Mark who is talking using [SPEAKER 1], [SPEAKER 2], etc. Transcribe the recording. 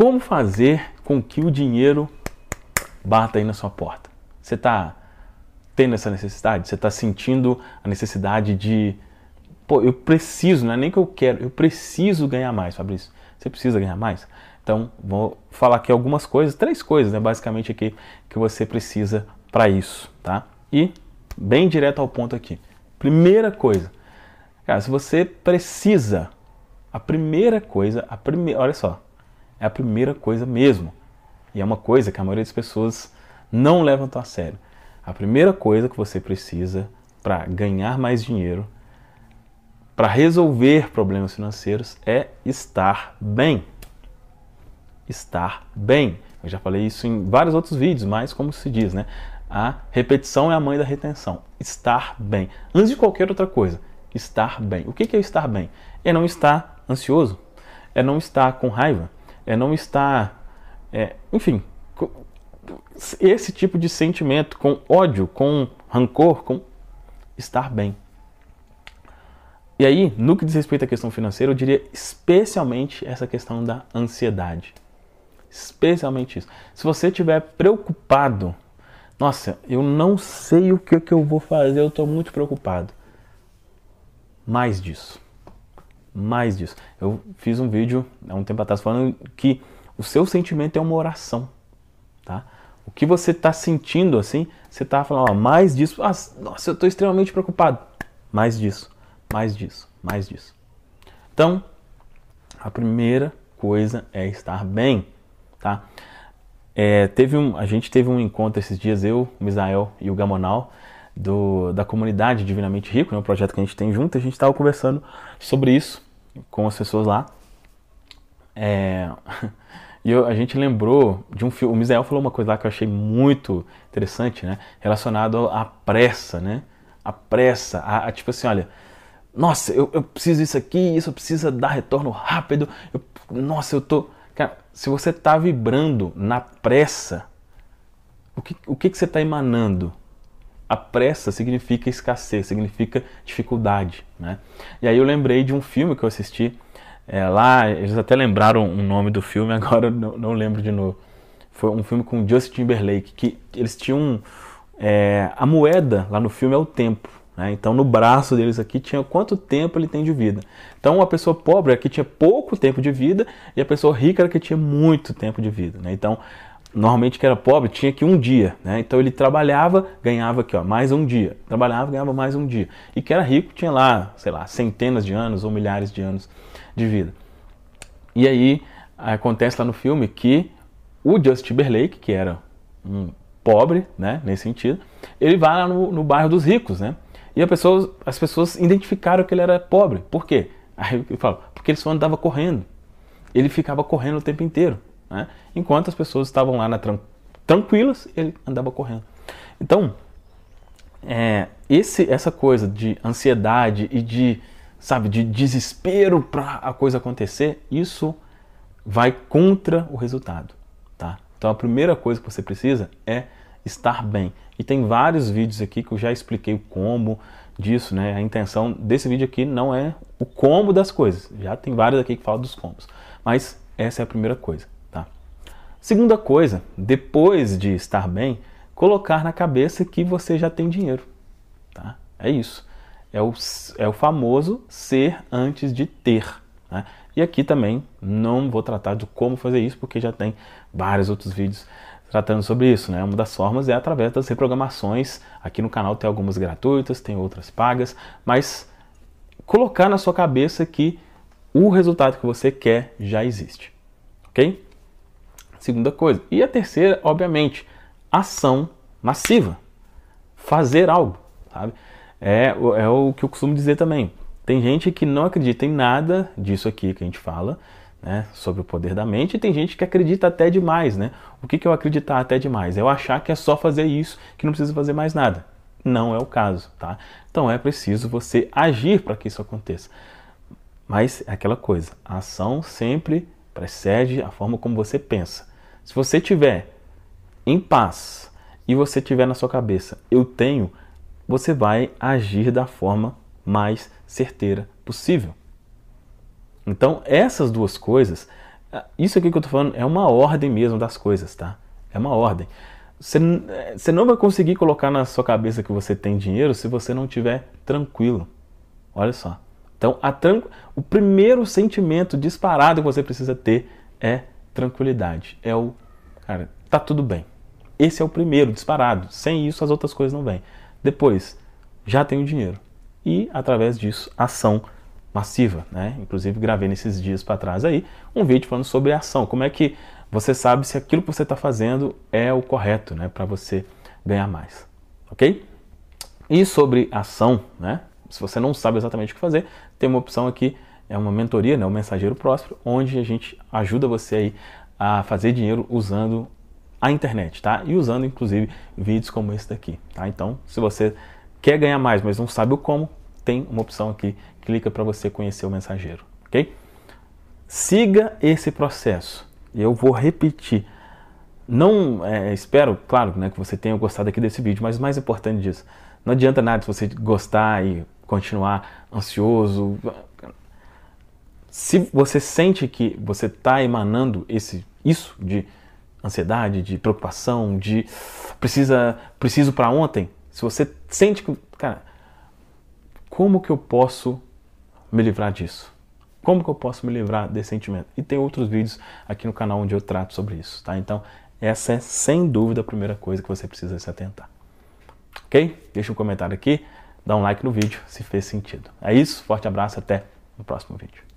[SPEAKER 1] como fazer com que o dinheiro bata aí na sua porta. Você está tendo essa necessidade? Você está sentindo a necessidade de, pô, eu preciso, não é nem que eu quero, eu preciso ganhar mais, Fabrício. Você precisa ganhar mais? Então, vou falar aqui algumas coisas, três coisas, né, basicamente aqui que você precisa para isso, tá? E bem direto ao ponto aqui. Primeira coisa, cara, se você precisa, a primeira coisa, a primeira, olha só, é a primeira coisa mesmo. E é uma coisa que a maioria das pessoas não levantam a sério. A primeira coisa que você precisa para ganhar mais dinheiro, para resolver problemas financeiros, é estar bem. Estar bem. Eu já falei isso em vários outros vídeos, mas como se diz, né? A repetição é a mãe da retenção. Estar bem. Antes de qualquer outra coisa, estar bem. O que é estar bem? É não estar ansioso, é não estar com raiva, é não estar. É, enfim, esse tipo de sentimento, com ódio, com rancor, com estar bem. E aí, no que diz respeito à questão financeira, eu diria especialmente essa questão da ansiedade. Especialmente isso. Se você estiver preocupado, nossa, eu não sei o que, que eu vou fazer, eu estou muito preocupado. Mais disso mais disso. Eu fiz um vídeo há um tempo atrás falando que o seu sentimento é uma oração, tá? O que você está sentindo assim, você está falando, ó, mais disso. Ah, nossa, eu estou extremamente preocupado. Mais disso, mais disso, mais disso. Então, a primeira coisa é estar bem, tá? É, teve um, a gente teve um encontro esses dias, eu, o Misael e o Gamonal do, da comunidade Divinamente Rico, né, um projeto que a gente tem junto, a gente estava conversando sobre isso com as pessoas lá. É, e eu, a gente lembrou de um filme. O Misael falou uma coisa lá que eu achei muito interessante, né? Relacionado à pressa, né? A pressa, a, a tipo assim, olha, nossa, eu, eu preciso isso aqui, isso precisa dar retorno rápido. Eu, nossa, eu tô. Cara, se você tá vibrando na pressa, o que, o que, que você tá emanando? A pressa significa escassez, significa dificuldade. Né? E aí eu lembrei de um filme que eu assisti é, lá, eles até lembraram o nome do filme, agora não, não, lembro de novo. Foi um filme com Justin Timberlake, que eles tinham. É, a moeda lá no filme é o tempo. Né? Então no braço deles aqui tinha quanto tempo ele tem de vida. Então a pessoa pobre aqui tinha pouco tempo de vida e a pessoa rica era que tinha muito tempo de vida. Né? Então normalmente que era pobre, tinha que um dia, né? Então ele trabalhava, ganhava aqui, ó, mais um dia. Trabalhava, ganhava mais um dia. E que era rico, tinha lá, sei lá, centenas de anos ou milhares de anos de vida. E aí acontece lá no filme que o Justin Timberlake, que era um pobre, né, nesse sentido, ele vai lá no, no bairro dos ricos, né? E pessoa, as pessoas identificaram que ele era pobre. Por quê? Aí eu falo, porque ele só andava correndo. Ele ficava correndo o tempo inteiro. Né? Enquanto as pessoas estavam lá na tran tranquilas, ele andava correndo. Então, é, esse, essa coisa de ansiedade e de, sabe, de desespero para a coisa acontecer, isso vai contra o resultado, tá? Então a primeira coisa que você precisa é estar bem. E tem vários vídeos aqui que eu já expliquei o como disso, né? A intenção desse vídeo aqui não é o como das coisas. Já tem vários aqui que falam dos combos. Mas essa é a primeira coisa. Segunda coisa, depois de estar bem, colocar na cabeça que você já tem dinheiro. Tá? É isso. É o, é o famoso ser antes de ter. Né? E aqui também não vou tratar de como fazer isso, porque já tem vários outros vídeos tratando sobre isso. Né? Uma das formas é através das reprogramações. Aqui no canal tem algumas gratuitas, tem outras pagas, mas colocar na sua cabeça que o resultado que você quer já existe. Ok? Segunda coisa. E a terceira, obviamente, ação massiva. Fazer algo, sabe? É, é o que eu costumo dizer também. Tem gente que não acredita em nada disso aqui que a gente fala, né, sobre o poder da mente, e tem gente que acredita até demais, né? O que, que eu acreditar até demais? É eu achar que é só fazer isso, que não precisa fazer mais nada. Não é o caso, tá? Então é preciso você agir para que isso aconteça. Mas é aquela coisa, a ação sempre precede a forma como você pensa. Se você tiver em paz e você tiver na sua cabeça, eu tenho, você vai agir da forma mais certeira possível. Então, essas duas coisas, isso aqui que eu estou falando é uma ordem mesmo das coisas, tá? É uma ordem. Você, você não vai conseguir colocar na sua cabeça que você tem dinheiro se você não tiver tranquilo. Olha só. Então, a tran... o primeiro sentimento disparado que você precisa ter é tranquilidade. É o, cara, tá tudo bem. Esse é o primeiro disparado. Sem isso, as outras coisas não vêm. Depois, já tenho dinheiro. E, através disso, ação massiva. Né? Inclusive, gravei nesses dias para trás aí um vídeo falando sobre ação. Como é que você sabe se aquilo que você está fazendo é o correto né? para você ganhar mais. Ok? E sobre ação, né? se você não sabe exatamente o que fazer, tem uma opção aqui é uma mentoria, né, o Mensageiro Próspero, onde a gente ajuda você aí a fazer dinheiro usando a internet, tá? E usando inclusive vídeos como esse daqui, tá? Então, se você quer ganhar mais, mas não sabe o como, tem uma opção aqui, clica para você conhecer o mensageiro, OK? Siga esse processo. Eu vou repetir. Não é, espero, claro, né, que você tenha gostado aqui desse vídeo, mas mais importante disso, não adianta nada se você gostar e continuar ansioso, se você sente que você está emanando esse, isso de ansiedade, de preocupação, de precisa, preciso para ontem, se você sente que, cara, como que eu posso me livrar disso? Como que eu posso me livrar desse sentimento? E tem outros vídeos aqui no canal onde eu trato sobre isso, tá? Então, essa é sem dúvida a primeira coisa que você precisa se atentar. Ok? Deixa um comentário aqui, dá um like no vídeo se fez sentido. É isso, forte abraço, até no próximo vídeo.